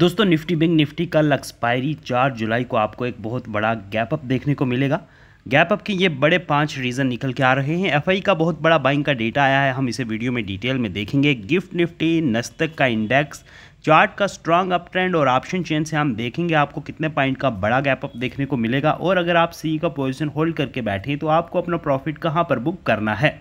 दोस्तों Nifty bank Nifty कल expiry चार जुलाई को आपको एक बहुत बड़ा गैप अप देखने को मिलेगा गैप अप के ये बड़े पांच रीज़न निकल के आ रहे हैं एफआई का बहुत बड़ा बाइंग का डेटा आया है हम इसे वीडियो में डिटेल में देखेंगे गिफ्ट निफ्टी नस्तक का इंडेक्स चार्ट का स्ट्रांग अप ट्रेंड और ऑप्शन चेन से हम देखेंगे आपको कितने पॉइंट का बड़ा गैप अप देखने को मिलेगा और अगर आप सी का पोजिशन होल्ड करके बैठें तो आपको अपना प्रॉफिट कहाँ पर बुक करना है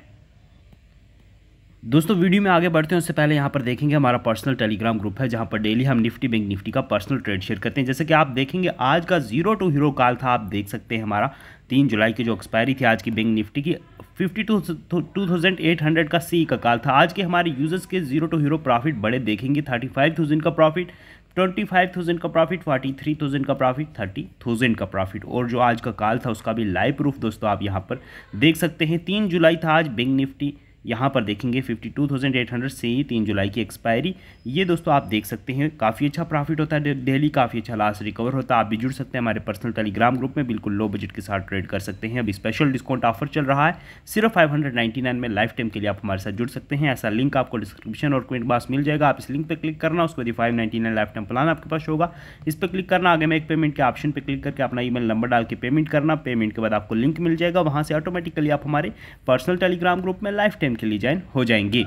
दोस्तों वीडियो में आगे बढ़ते हैं उससे पहले यहाँ पर देखेंगे हमारा पर्सनल टेलीग्राम ग्रुप है जहाँ पर डेली हम निफ्टी बैंक निफ्टी का पर्सनल ट्रेड शेयर करते हैं जैसे कि आप देखेंगे आज का जीरो टू हीरो काल था आप देख सकते हैं हमारा तीन जुलाई की जो एक्सपायरी थी आज की बैंक निफ्टी की fifty two two thousand eight hundred का सी का काल था आज के हमारे यूजर्स के जीरो टू हीरो प्रॉफिट बड़े देखेंगे थर्टी फाइव थाउजेंड का प्रॉफिट ट्वेंटी फाइव थाउजेंड का प्रॉफिट फोर्टी थ्री थाउजेंड का प्रॉफिट थर्टी थाउजेंड का प्रॉफिट और जो आज का काल था उसका भी लाइव प्रूफ दोस्तों आप यहाँ पर देख सकते हैं तीन जुलाई था आज बैंक निफ्टी यहाँ पर देखेंगे 52,800 से ही तीन जुलाई की एक्सपायरी ये दोस्तों आप देख सकते हैं काफ़ी अच्छा प्रॉफिट होता है डेली काफ़ी अच्छा लॉस रिकवर होता है आप भी जुड़ सकते हैं हमारे पर्सनल टेलीग्राम ग्रुप में बिल्कुल लो बजट के साथ ट्रेड कर सकते हैं अभी स्पेशल डिस्काउंट ऑफर चल रहा है सिर्फ फाइव में लाइफ टाइम के लिए आप हमारे साथ जुड़ सकते हैं ऐसा लिंक आपको डिस्क्रिप्शन और कमेंट बॉक्स मिल जाएगा आप इस लिंक पर क्लिक करना उसके बाद फाइव लाइफ टाइम प्लान आपके पास होगा इस पर क्लिक करना आगे में एक पेमेंट के ऑप्शन पर क्लिक करके अपना ई नंबर डाल के पेमेंट करना पेमेंट के बाद आपको लिंक मिल जाएगा वहाँ से ऑटोमेटिकली आप हमारे पर्सनल टेलीग्राम ग्रुप में लाइफ टाइम लिए ज्वाइन हो जाएंगी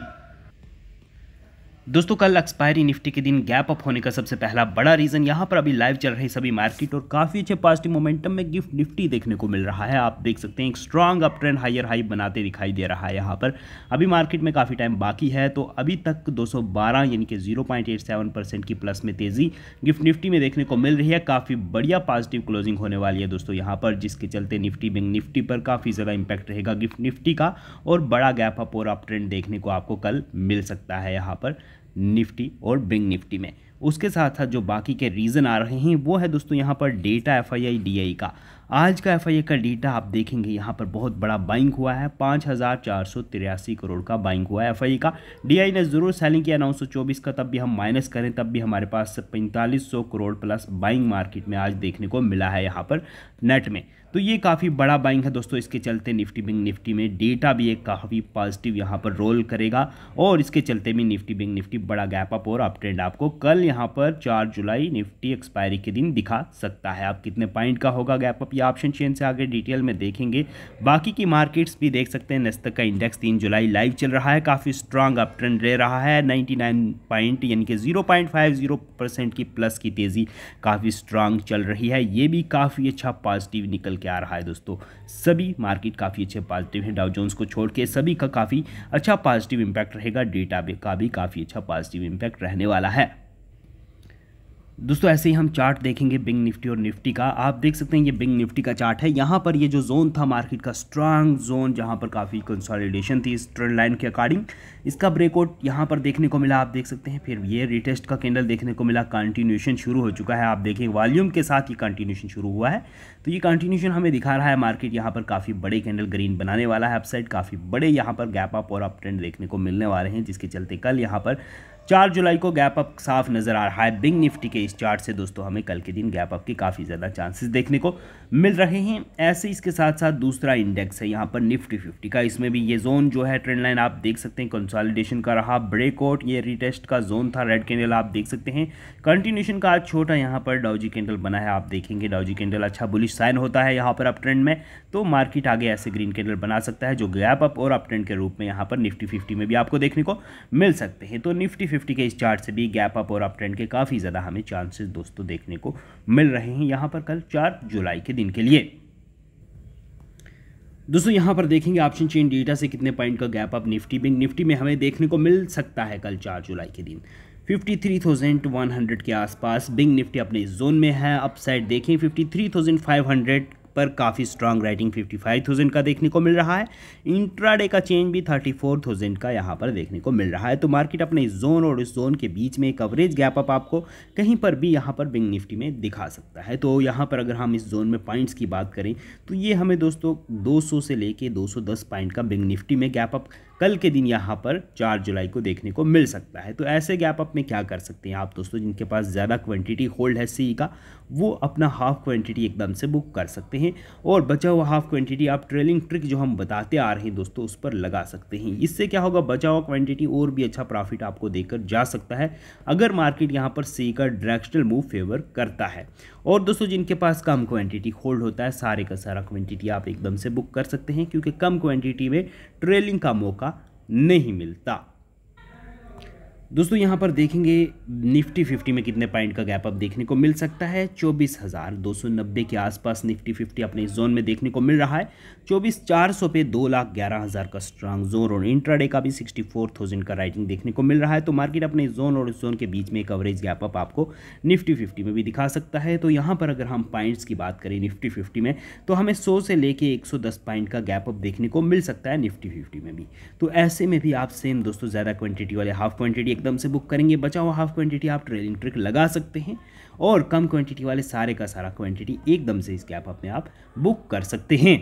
दोस्तों कल एक्सपायरी निफ्टी के दिन गैप अप होने का सबसे पहला बड़ा रीज़न यहाँ पर अभी लाइव चल रही सभी मार्केट और काफ़ी अच्छे पॉजिटिव मोमेंटम में गिफ्ट निफ्टी देखने को मिल रहा है आप देख सकते हैं एक strong up trend higher high बनाते दिखाई दे रहा है यहाँ पर अभी मार्केट में काफ़ी टाइम बाकी है तो अभी तक दो यानी कि जीरो परसेंट की प्लस में तेज़ी गिफ्ट निफ्टी में देखने को मिल रही है काफ़ी बढ़िया पॉजिटिव क्लोजिंग होने वाली है दोस्तों यहाँ पर जिसके चलते निफ्टी बैंक निफ्टी पर काफ़ी ज़्यादा इंपैक्ट रहेगा गिफ्ट निफ्टी का और बड़ा गैप अप और अप ट्रेंड देखने को आपको कल मिल सकता है यहाँ पर निफ्टी और बिंग निफ्टी में उसके साथ साथ जो बाकी के रीज़न आ रहे हैं वो है दोस्तों यहाँ पर data F I I D I का आज का एफ का डेटा आप देखेंगे यहाँ पर बहुत बड़ा बाइंग हुआ है पाँच हज़ार चार सौ तिरासी करोड़ का बाइंग हुआ है एफ का डी ने ज़रूर सेलिंग किया नौ सौ चौबीस का तब भी हम माइनस करें तब भी हमारे पास पैंतालीस सौ करोड़ प्लस बाइंग मार्केट में आज देखने को मिला है यहाँ पर नेट में तो ये काफ़ी बड़ा बाइंग है दोस्तों इसके चलते निफ्टी बैंक निफ्टी में डेटा भी एक काफ़ी पॉजिटिव यहाँ पर रोल करेगा और इसके चलते भी निफ्टी बैंक निफ्टी बड़ा गैप अप और अप ट्रेंड आपको कल यहाँ पर चार जुलाई निफ्टी एक्सपायरी के दिन दिखा सकता है आप कितने पॉइंट का होगा गैप अप ये ऑप्शन चेन से आगे डिटेल में देखेंगे बाकी की मार्केट्स भी देख सकते हैं नस्तक का इंडेक्स तीन जुलाई लाइव चल रहा है काफ़ी स्ट्रांग अप ट्रेंड रह रहा है 99 पॉइंट यानी कि 0.50 परसेंट की प्लस की तेज़ी काफ़ी स्ट्रांग चल रही है ये भी काफ़ी अच्छा पॉजिटिव निकल के आ रहा है दोस्तों सभी मार्केट काफ़ी अच्छे पॉजिटिव हैं डाउ जोन्स को छोड़ के सभी का काफ़ी अच्छा पॉजिटिव इम्पैक्ट रहेगा डेटा का भी काफ़ी अच्छा पॉजिटिव इम्पैक्ट रहने वाला है दोस्तों ऐसे ही हम चार्ट देखेंगे बिंग निफ्टी और निफ्टी का आप देख सकते हैं ये बिंग निफ्टी का चार्ट है यहाँ पर ये जो जोन था मार्केट का स्ट्रांग जोन जहाँ पर काफ़ी कंसोलिडेशन थी इस ट्रेंड लाइन के अकॉर्डिंग इसका ब्रेकआउट यहाँ पर देखने को मिला आप देख सकते हैं फिर ये रिटेस्ट का कैंडल देखने को मिला कंटिन्यूशन शुरू हो चुका है आप देखें वॉल्यूम के साथ ये कंटिन्यूशन शुरू हुआ है तो ये कंटिन्यूशन हमें दिखा रहा है मार्केट यहाँ पर काफ़ी बड़े कैंडल ग्रीन बनाने वाला है अपसाइड काफ़ी बड़े यहाँ पर गैप अप और अप ट्रेंड देखने को मिलने वाले हैं जिसके चलते कल यहाँ पर चार जुलाई को गैप अप साफ नज़र आ रहा है बिग निफ्टी के इस चार्ट से दोस्तों हमें कल के दिन गैप अप के काफ़ी ज़्यादा चांसेस देखने को मिल रहे हैं ऐसे इसके साथ साथ दूसरा इंडेक्स है यहाँ पर निफ्टी फिफ्टी का इसमें भी ये जोन जो है ट्रेंड लाइन आप देख सकते हैं कंसोलिडेशन का रहा ब्रेकआउट ये रिटेस्ट का जोन था रेड कैंडल आप देख सकते हैं कंटिन्यूशन का आज छोटा यहाँ पर डाउजी कैंडल बना है आप देखेंगे डाउजी कैंडल अच्छा बुलिश साइन होता है यहाँ पर अप ट्रेंड में तो मार्केट आगे ऐसे ग्रीन कैंडल बना सकता है जो गैप अप और अप ट्रेंड के रूप में यहाँ पर निफ्टी फिफ्टी में भी आपको देखने को मिल सकते हैं तो निफ्टी निफ्टी के इस चार्ट से भी गैप अप और अप ट्रेंड के काफ़ी ज़्यादा हमें चांसेस दोस्तों देखने को मिल रहे हैं यहाँ पर कल चार जुलाई के दिन के लिए दोस्तों यहाँ पर देखेंगे ऑप्शन चेन डेटा से कितने पॉइंट का gap up Nifty bank Nifty में हमें देखने को मिल सकता है कल चार जुलाई के दिन 53,100 के आसपास बिंग निफ्टी अपने जोन में है अपसाइड देखें 53,500 पर काफ़ी स्ट्रांग राइटिंग 55,000 का देखने को मिल रहा है इंट्राडे का चेंज भी 34,000 का यहाँ पर देखने को मिल रहा है तो मार्केट अपने इस जोन और इस जोन के बीच में कवरेज गैप अप आपको कहीं पर भी यहाँ पर बिंग निफ्टी में दिखा सकता है तो यहाँ पर अगर हम इस जोन में पॉइंट्स की बात करें तो ये हमें दोस्तों दो से लेके 210 पॉइंट का बिंग निफ्टी में गैप अप कल के दिन यहाँ पर चार जुलाई को देखने को मिल सकता है तो ऐसे गैप अप में क्या कर सकते हैं आप दोस्तों जिनके पास ज़्यादा क्वांटिटी होल्ड है सी का वो अपना हाफ क्वांटिटी एकदम से बुक कर सकते हैं और बचा हुआ हाफ क्वांटिटी आप ट्रेलिंग ट्रिक जो हम बताते आ रहे हैं दोस्तों उस पर लगा सकते हैं इससे क्या होगा बचा हुआ क्वान्टिटी और भी अच्छा प्रॉफिट आपको देकर जा सकता है अगर मार्केट यहाँ पर सी का डायरेक्शनल मूव फेवर करता है और दोस्तों जिनके पास कम क्वान्टिटी होल्ड होता है सारे का सारा क्वान्टिटी आप एकदम से बुक कर सकते हैं क्योंकि कम क्वान्टिटी में ट्रेलिंग का मौका नहीं मिलता दोस्तों यहाँ पर देखेंगे निफ्टी 50 में कितने पॉइंट का गैप अप देखने को मिल सकता है चौबीस हज़ार दो सौ नब्बे के आसपास निफ्टी 50 अपने जोन में देखने को मिल रहा है चौबीस चार सौ पे दो लाख ग्यारह हज़ार का स्ट्रांग जोन और इंट्राडे का भी सिक्सटी फोर थाउजेंड का राइटिंग देखने को मिल रहा है तो मार्केट अपने जोन और जोन के बीच में एक गैप अप आपको निफ्टी फिफ्टी में भी दिखा सकता है तो यहाँ पर अगर हम पॉइंट्स की बात करें निफ्टी फिफ्टी में तो हमें सौ से लेके एक सौ दस पॉइंट का गैप अप देखने को मिल सकता है निफ्टी फिफ्टी में भी तो ऐसे में भी आप सेम दोस्तों ज़्यादा क्वान्टिटी वाले हाफ क्वान्टिटी एकदम से बुक करेंगे बचा हुआ हाफ क्वांटिटी आप ट्रेलिंग ट्रिक लगा सकते हैं और कम क्वांटिटी वाले सारे का सारा क्वांटिटी एकदम से इसके आप अपने आप बुक कर सकते हैं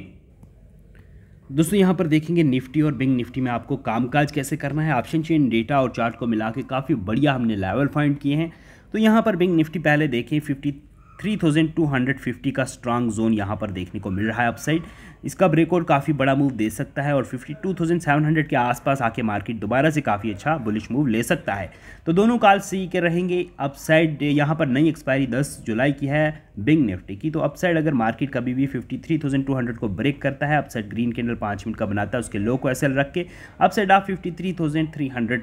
दोस्तों यहाँ पर देखेंगे निफ्टी और बिंग निफ्टी में आपको कामकाज कैसे करना है ऑप्शन चेन डेटा और चार्ट को मिला के काफ़ी बढ़िया हमने लेवल फाइंड किए हैं तो यहाँ पर बिंग निफ्टी पहले देखें फिफ्टी 3250 का स्ट्रांग जोन यहाँ पर देखने को मिल रहा है अपसाइड इसका ब्रेकआउट काफ़ी बड़ा मूव दे सकता है और 52,700 के आसपास आके मार्केट दोबारा से काफ़ी अच्छा बुलिश मूव ले सकता है तो दोनों काल सी के रहेंगे अपसाइड यहाँ पर नई एक्सपायरी 10 जुलाई की है बिंग निफ्टी की तो अपसाइड अगर मार्केट कभी भी 53,200 को ब्रेक करता है अपसाइड ग्रीन कैंडल पाँच मिनट का बनाता है उसके लो को एस रख के अपसाइड आप फिफ्टी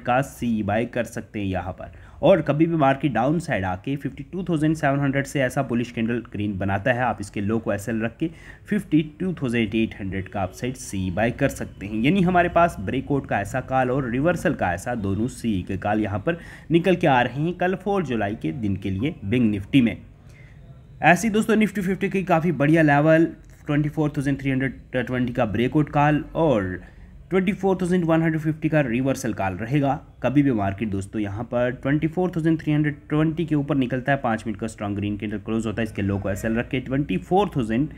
का सी बाय कर सकते हैं यहाँ पर और कभी भी मार्केट डाउन साइड आके 52,700 से ऐसा बुलिश कैंडल ग्रीन बनाता है आप इसके लो को ऐसे रख के 52,800 का अपसाइड सी बाय कर सकते हैं यानी हमारे पास ब्रेकआउट का ऐसा काल और रिवर्सल का ऐसा दोनों सी के काल यहाँ पर निकल के आ रहे हैं कल फोर जुलाई के दिन के लिए बिंग निफ्टी में ऐसे ही दोस्तों निफ्टी फिफ्टी की काफ़ी बढ़िया लेवल ट्वेंटी का ब्रेकआउट काल और twenty four thousand one hundred fifty का रिवर्सल काल रहेगा कभी भी मार्केट दोस्तों यहाँ पर twenty four thousand three hundred twenty के ऊपर निकलता है पाँच मिनट का स्ट्रॉन्ग ग्रीन कैंडल क्लोज होता है इसके लो को एस एल रख के ट्वेंटी फोर थाउजेंड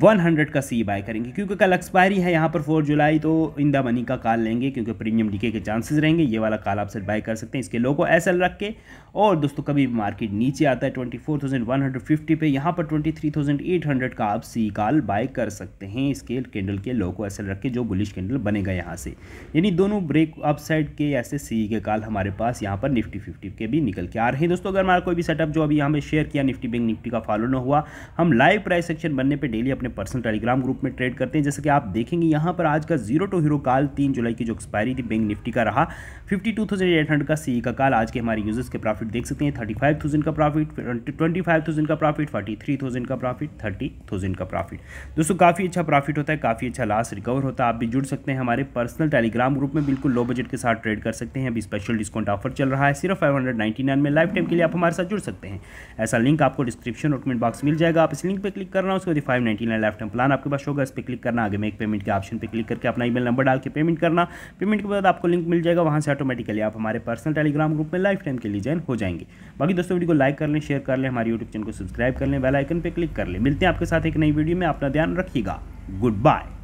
100 का सी बाय करेंगे क्योंकि कल एक्सपायरी है यहाँ पर 4 जुलाई तो इंदा मनी का कॉल लेंगे क्योंकि प्रीमियम डीके के चांसेस रहेंगे ये वाला कॉल आप सेट बाय कर सकते हैं इसके लो को एस रख के और दोस्तों कभी भी मार्केट नीचे आता है 24,150 पे यहाँ पर 23,800 का आप सी कॉल बाय कर सकते हैं इसके कैंडल के लो को एस रख के जो बुलिश कैंडल बनेगा यहाँ से यानी दोनों ब्रेक अप साइड के ऐसे सी के कॉल हमारे पास यहाँ पर निफ्टी फिफ्टी के भी निकल के आ रहे हैं दोस्तों अगर हमारा कोई भी सेटअप जो अभी यहाँ पर शेयर किया निफ्टी बैंक निफ्टी का फॉलो ना हुआ हम लाइव प्राइस सेक्शन बनने पर डेली अपने अपने पर्सनल टेलीग्राम ग्रुप में ट्रेड करते हैं जैसे कि आप देखेंगे यहाँ पर आज का जीरो टू हीरो काल तीन जुलाई की जो एक्सपायरी थी बैंक निफ्टी का रहा फिफ्टी का सी e का काल आज के हमारे यूजर्स के प्रॉफिट देख सकते हैं थर्टी का प्रॉफिट ट्वेंटी का प्रॉफिट फोर्टी का प्रॉफिट थर्टी का प्रॉफिट दोस्तों काफ़ी अच्छा प्रॉफिट होता है काफ़ी अच्छा लॉस रिकवर होता है आप भी जुड़ सकते हैं हमारे पर्सनल टेलीग्राम ग्रुप में बिल्कुल लो बजट के साथ ट्रेड कर सकते हैं अभी स्पेशल डिस्काउंट ऑफर चल रहा है सिर्फ 599 में लाइफ टाइम के लिए आप हमारे साथ जुड़ सकते हैं ऐसा लिंक आपको डिस्क्रिप्शन और कमेंट बॉक्स मिल जाएगा आप इस लिंक पर क्लिक करना उसके बाद फाइव नाइन लेना लाइफ टाइम प्लान आपके पास होगा इस पर क्लिक करना आगे मेक पेमेंट के ऑप्शन पर क्लिक करके अपना ईमेल नंबर डाल के पेमेंट करना पेमेंट के बाद आपको लिंक मिल जाएगा वहाँ से ऑटोमेटिकली आप हमारे पर्सनल टेलीग्राम ग्रुप में लाइफ टाइम के लिए ज्वाइन हो जाएंगे बाकी दोस्तों वीडियो को लाइक कर लें शेयर कर लें हमारे यूट्यूब चैनल को सब्सक्राइब कर लें बेलाइकन पर क्लिक कर लें मिलते हैं आपके साथ एक नई वीडियो में अपना ध्यान रखिएगा गुड बाय